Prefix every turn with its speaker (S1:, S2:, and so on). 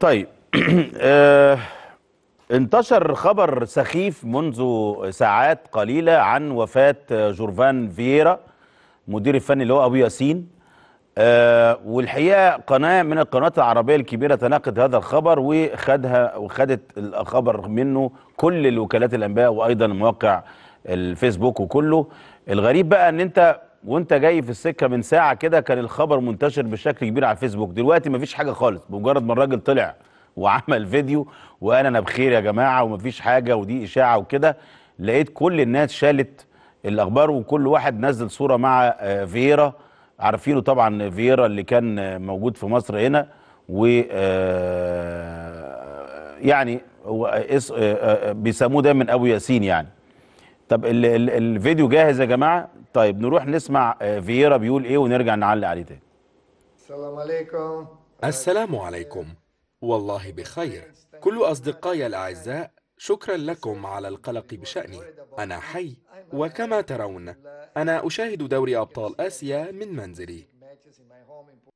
S1: طيب آه، انتشر خبر سخيف منذ ساعات قليلة عن وفاة جورفان فييرا مدير الفني اللي هو أبو ياسين آه، والحقيقة قناة من القنوات العربية الكبيرة تناقض هذا الخبر وخدها وخدت الخبر منه كل الوكالات الأنباء وأيضا مواقع الفيسبوك وكله الغريب بقى أن أنت وانت جاي في السكه من ساعه كده كان الخبر منتشر بشكل كبير على الفيسبوك دلوقتي مفيش حاجه خالص بمجرد ما الراجل طلع وعمل فيديو وقال انا بخير يا جماعه ومفيش حاجه ودي اشاعه وكده لقيت كل الناس شالت الاخبار وكل واحد نزل صوره مع آه، فييرا عارفينه طبعا فييرا اللي كان موجود في مصر هنا و آه، يعني آه، بيسموه دايما ابو ياسين يعني طب الفيديو جاهز يا جماعه طيب نروح نسمع آه، فييرا بيقول ايه ونرجع نعلق عليه تاني
S2: السلام عليكم
S1: السلام عليكم
S2: والله بخير كل أصدقائي الأعزاء شكرا لكم على القلق بشأني أنا حي وكما ترون أنا أشاهد دوري أبطال آسيا من منزلي